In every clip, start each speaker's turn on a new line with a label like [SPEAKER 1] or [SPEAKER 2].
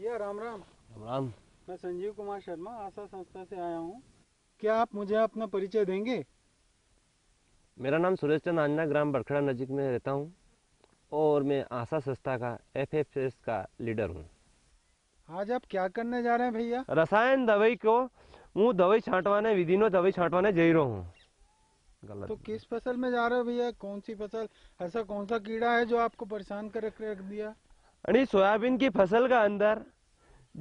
[SPEAKER 1] भैया राम राम राम राम
[SPEAKER 2] मैं संजीव कुमार शर्मा आशा संस्था से आया हूँ
[SPEAKER 1] क्या आप मुझे अपना परिचय देंगे मेरा नाम सुरेश चंद आंजना ग्राम बड़खड़ा नजीक में रहता हूँ और मैं आशा संस्था का एफ एफ एस का लीडर हूँ
[SPEAKER 2] आज आप क्या करने जा रहे हैं भैया
[SPEAKER 1] रसायन दवाई को हूँ दवाई छाटवाने विधि दवाई छाटवाने जा रहा हूँ गलत तो
[SPEAKER 2] किस फसल में जा रहे हो भैया कौन सी फसल ऐसा कौन सा कीड़ा है जो आपको परेशान कर रख दिया
[SPEAKER 1] सोयाबीन की फसल का अंदर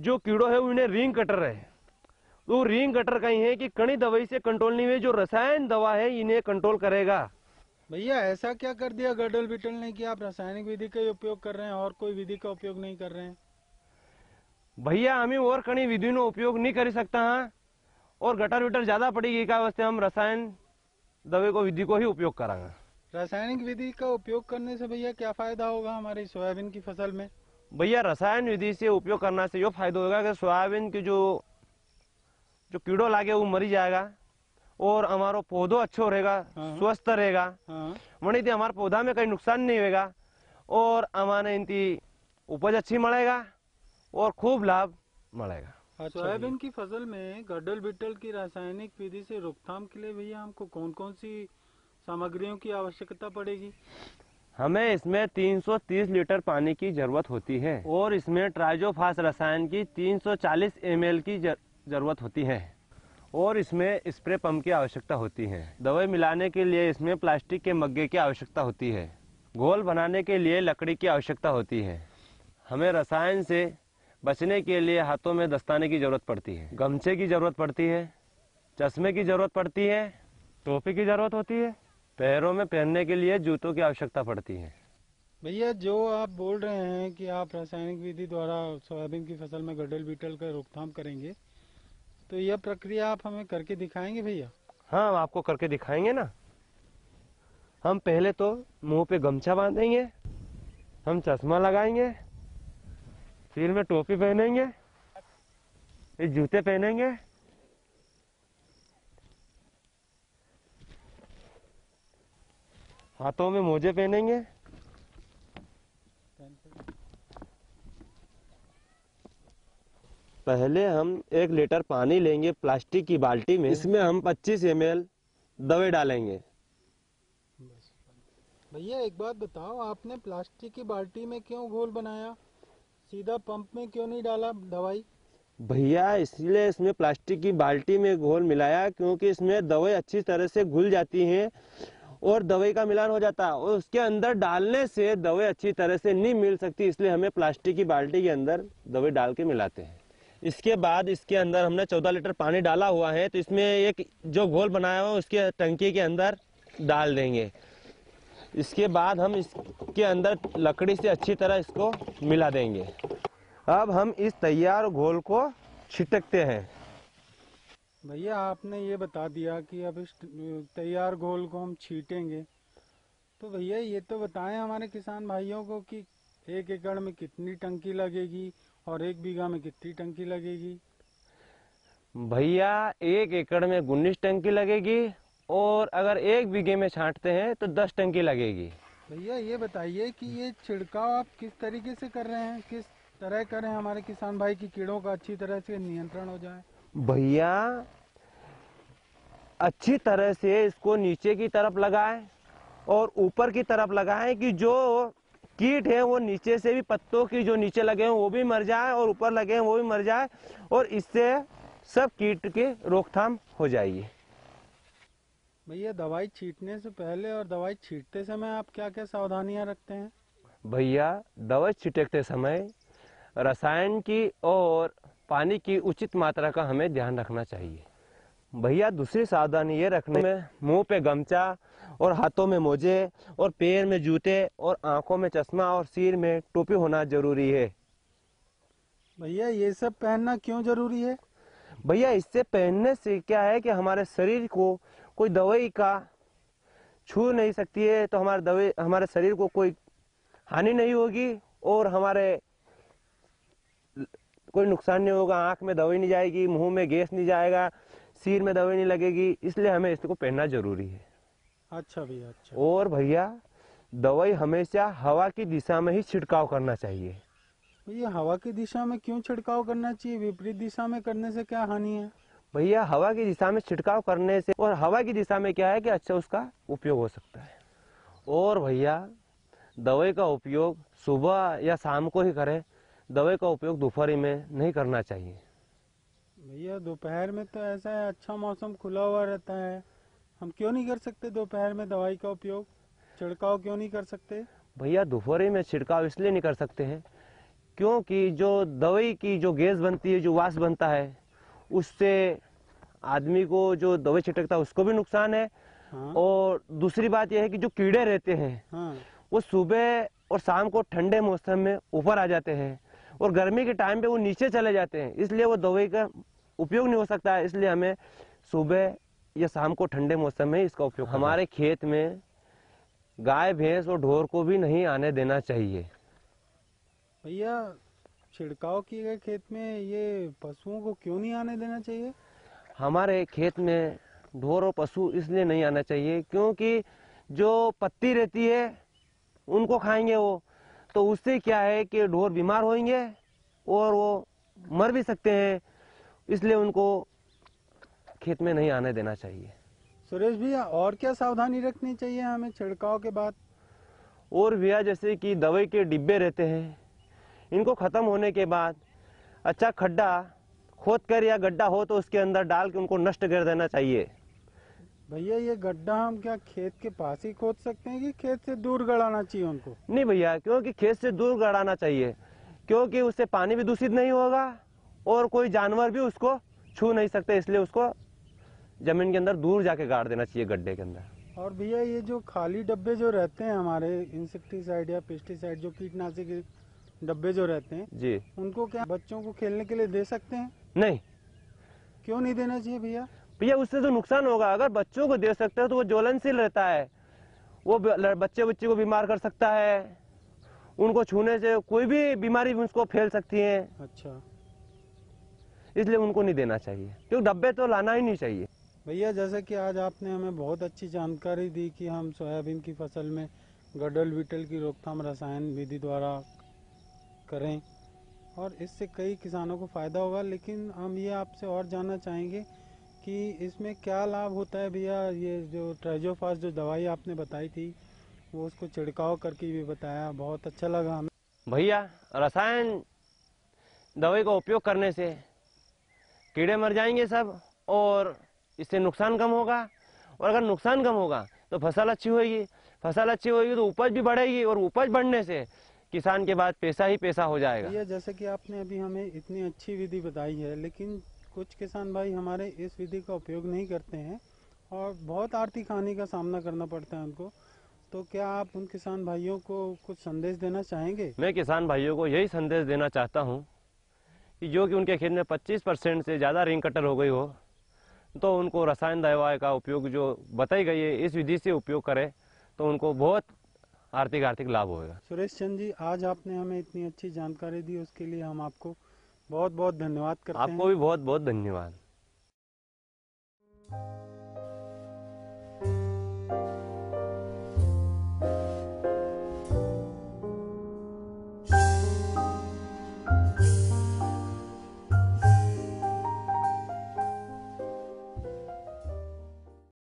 [SPEAKER 1] जो कीड़ो है उन्हें रिंग कटर है तो रिंग कटर कहीं है कि कणी दवाई से कंट्रोल नहीं हुई जो रसायन दवा है इन्हें कंट्रोल करेगा
[SPEAKER 2] भैया ऐसा क्या कर दिया गडल बिटल ने कि आप रासायनिक विधि का उपयोग कर रहे हैं और कोई विधि का उपयोग नहीं कर रहे हैं
[SPEAKER 1] भैया हमें और कणी विधि नो उपयोग नहीं कर सकता हाँ और गटर विटर ज्यादा पड़ेगी का वास्ते हम रसायन दवे को विधि को ही उपयोग करांगा रासायनिक विधि का उपयोग करने से भैया क्या
[SPEAKER 2] फायदा होगा हमारी सोयाबीन की फसल में
[SPEAKER 1] भैया रसायन विधि से उपयोग करने से ये फायदा होगा कि सोयाबीन के जो जो कीड़ो लागे वो मरी जाएगा और हमारा पौधो अच्छो रहेगा हाँ। स्वस्थ रहेगा हाँ। वही थी हमारे पौधा में कहीं नुकसान नहीं होगा और हमारे इनकी उपज अच्छी मिलेगा और खूब लाभ मिलेगा
[SPEAKER 2] अच्छा सोयाबीन की फसल में गडल बिटल की रासायनिक विधि से रोकथाम के लिए भैया हमको कौन कौन सी सामग्रियों की आवश्यकता पड़ेगी
[SPEAKER 1] हमें इसमें 330 लीटर पानी की जरूरत होती है और इसमें ट्राइजोफास रसायन की 340 एल की जरूरत होती है और इसमें स्प्रे पंप की आवश्यकता होती है दवाई मिलाने के लिए इसमें प्लास्टिक के मग्गे की आवश्यकता होती है घोल बनाने के लिए लकड़ी की आवश्यकता होती है हमें रसायन से बचने के लिए हाथों में दस्ताने की जरूरत पड़ती है गमछे की जरूरत पड़ती है चश्मे की जरूरत पड़ती है टोपी की जरूरत होती है पैरों में पहनने के लिए जूतों की आवश्यकता पड़ती है
[SPEAKER 2] भैया जो आप बोल रहे हैं कि आप रासायनिक विधि द्वारा सोयाबीन की फसल में गडल बीटल का रोकथाम करेंगे तो यह प्रक्रिया आप हमें करके दिखाएंगे भैया हाँ हम आपको
[SPEAKER 1] करके दिखाएंगे ना हम पहले तो मुंह पे गमछा बांधेंगे हम चश्मा लगाएंगे सिर में टोपी पहनेंगे जूते पहनेंगे हाथों में मोजे पहनेंगे पहले हम एक लीटर पानी लेंगे प्लास्टिक की बाल्टी में इसमें हम 25 एम दवाई डालेंगे
[SPEAKER 2] भैया एक बात बताओ आपने प्लास्टिक की बाल्टी में क्यों घोल बनाया सीधा पंप में क्यों नहीं डाला दवाई
[SPEAKER 1] भैया इसलिए इसमें प्लास्टिक की बाल्टी में घोल मिलाया क्योंकि इसमें दवाई अच्छी तरह से घुल जाती है और दवाई का मिलान हो जाता है और उसके अंदर डालने से दवाई अच्छी तरह से नहीं मिल सकती इसलिए हमें प्लास्टिक की बाल्टी के अंदर दवाई डाल के मिलाते हैं इसके बाद इसके अंदर हमने 14 लीटर पानी डाला हुआ है तो इसमें एक जो घोल बनाया हुआ है उसके टंकी के अंदर डाल देंगे इसके बाद हम इसके अंदर लकड़ी से अच्छी तरह इसको मिला देंगे अब हम इस तैयार घोल को छिटकते हैं
[SPEAKER 2] भैया आपने ये बता दिया कि अब इस तैयार घोल को हम छीटेंगे तो भैया ये तो बताएं हमारे किसान भाइयों को कि एक एकड़ में कितनी टंकी लगेगी और एक बीघा में कितनी टंकी लगेगी
[SPEAKER 1] भैया एक एकड़ में उन्नीस टंकी लगेगी और अगर एक बीघे में छांटते हैं तो दस टंकी लगेगी
[SPEAKER 2] भैया ये बताइए कि ये छिड़काव आप किस तरीके से कर रहे हैं किस तरह करें हमारे किसान भाई की कीड़ों का अच्छी तरह से नियंत्रण हो जाए
[SPEAKER 1] भैया अच्छी तरह से इसको नीचे की तरफ लगाएं और ऊपर की तरफ लगाएं कि जो कीट है वो नीचे से भी पत्तों की जो नीचे लगे हैं वो भी मर जाए और ऊपर लगे हैं वो भी मर जाए और इससे सब कीट की रोकथाम हो जाएगी
[SPEAKER 2] भैया दवाई छीटने से पहले और दवाई छीटते समय आप क्या क्या सावधानियां रखते हैं
[SPEAKER 1] भैया दवाई छिटकते समय रसायन की और पानी की उचित मात्रा का हमें ध्यान रखना चाहिए भैया दूसरी सावधानी ये रखने में मुंह पे गमछा और हाथों में मोजे और पैर में जूते और आंखों में चश्मा और सिर में टोपी होना जरूरी है भैया ये सब पहनना क्यों जरूरी है भैया इससे पहनने से क्या है कि हमारे शरीर को कोई दवाई का छू नहीं सकती है तो हमारे दवाई हमारे शरीर को कोई हानि नहीं होगी और हमारे कोई नुकसान नहीं होगा आँख में दवाई नहीं जाएगी मुंह में गैस नहीं जाएगा सिर में दवाई नहीं लगेगी इसलिए हमें इसको पहनना जरूरी है
[SPEAKER 2] अच्छा भैया अच्छा
[SPEAKER 1] और भैया दवाई हमेशा हवा की दिशा में ही छिड़काव करना चाहिए
[SPEAKER 2] भैया हवा की दिशा में क्यों छिड़काव करना चाहिए
[SPEAKER 1] विपरीत दिशा में करने से क्या हानि है भैया हवा की दिशा में छिड़काव करने से और हवा की दिशा में क्या है कि अच्छा उसका उपयोग हो सकता है और भैया दवाई का उपयोग सुबह या शाम को ही करें दवाई का उपयोग दोपहर में नहीं करना चाहिए
[SPEAKER 2] भैया दोपहर में तो ऐसा है अच्छा मौसम खुला हुआ रहता है हम क्यों नहीं कर सकते दोपहर में दवाई का उपयोग छिड़काव क्यों नहीं कर सकते
[SPEAKER 1] भैया दोपहरी में छिड़काव इसलिए नहीं कर सकते हैं क्योंकि जो दवाई की जो गैस बनती है जो वास बनता है उससे आदमी को जो दवाई छिटकता है उसको भी नुकसान है हाँ? और दूसरी बात यह है कि जो कीड़े रहते हैं हाँ? वो सुबह और शाम को ठंडे मौसम में ऊपर आ जाते हैं और गर्मी के टाइम पे वो नीचे चले जाते हैं इसलिए वो दवाई का उपयोग नहीं हो सकता है इसलिए हमें सुबह या शाम को ठंडे मौसम में इसका उपयोग हाँ, हाँ। हमारे खेत में गाय भैंस और ढोर को भी नहीं आने देना चाहिए
[SPEAKER 2] भैया छिड़काव किए गए खेत में ये पशुओं को क्यों नहीं आने देना चाहिए
[SPEAKER 1] हमारे खेत में ढोर और पशु इसलिए नहीं आना चाहिए क्योंकि जो पत्ती रहती है उनको खाएंगे वो तो उससे क्या है कि ढोर बीमार होंगे और वो मर भी सकते हैं इसलिए उनको खेत में नहीं आने देना चाहिए सुरेश
[SPEAKER 2] भैया और क्या सावधानी रखनी चाहिए हमें छिड़काव के बाद
[SPEAKER 1] और भैया जैसे कि दवाई के डिब्बे रहते हैं इनको ख़त्म होने के बाद अच्छा खड्डा खोद कर या गड्ढा हो तो उसके अंदर डाल के उनको नष्ट कर देना चाहिए भैया
[SPEAKER 2] ये गड्ढा हम क्या खेत के पास ही खोद सकते हैं कि खेत से दूर गड़ाना चाहिए उनको
[SPEAKER 1] नहीं भैया क्योंकि खेत से दूर गड़ाना चाहिए क्योंकि उससे पानी भी दूषित नहीं होगा और कोई जानवर भी उसको छू नहीं सकते इसलिए उसको जमीन के अंदर दूर जाके गाड़ देना चाहिए गड्ढे के अंदर
[SPEAKER 2] और भैया ये जो खाली डब्बे जो रहते हैं हमारे इंसेक्टिसाइड या पेस्टिसाइड जो कीटनाशक डब्बे जो रहते हैं जी उनको क्या बच्चों को खेलने के लिए दे सकते
[SPEAKER 1] हैं नहीं क्यों नहीं देना चाहिए भैया भैया उससे तो नुकसान होगा अगर बच्चों को दे सकते हो तो वो ज्वलनशील रहता है वो बच्चे बच्चे को बीमार कर सकता है उनको छूने से कोई भी बीमारी उसको फैल सकती है अच्छा इसलिए उनको नहीं देना चाहिए क्योंकि डब्बे तो लाना ही नहीं चाहिए भैया जैसे कि आज आपने हमें
[SPEAKER 2] बहुत अच्छी जानकारी दी कि हम सोयाबीन की फसल में गडल विटल की रोकथाम रसायन विधि द्वारा करें और इससे कई किसानों को फ़ायदा होगा लेकिन हम ये आपसे और जानना चाहेंगे कि इसमें क्या लाभ होता है भैया ये जो ट्राइजोफास जो दवाई आपने बताई थी वो उसको छिड़काव करके भी बताया
[SPEAKER 1] बहुत अच्छा लगा हमें भैया रसायन दवाई का उपयोग करने से कीड़े मर जाएंगे सब और इससे नुकसान कम होगा और अगर नुकसान कम होगा तो फसल अच्छी होगी फसल अच्छी होगी तो उपज भी बढ़ेगी और उपज बढ़ने से किसान के बाद पैसा ही पैसा हो जाएगा भैया
[SPEAKER 2] जैसे कि आपने अभी हमें इतनी अच्छी विधि बताई है लेकिन कुछ किसान भाई हमारे इस विधि का उपयोग नहीं करते हैं और बहुत आर्थिक हानि का सामना करना पड़ता है उनको तो क्या आप उन किसान भाइयों को कुछ संदेश देना चाहेंगे
[SPEAKER 1] मैं किसान भाइयों को यही संदेश देना चाहता हूँ कि जो कि उनके खेत में 25 परसेंट से ज़्यादा रिंग कटर हो गई हो तो उनको रसायन दवा का उपयोग जो बताई गई है इस विधि से उपयोग करें तो उनको बहुत आर्थिक आर्थिक लाभ होगा सुरेश
[SPEAKER 2] चंद जी आज आपने हमें इतनी अच्छी जानकारी दी उसके लिए हम आपको बहुत बहुत धन्यवाद आपको भी
[SPEAKER 1] बहुत बहुत धन्यवाद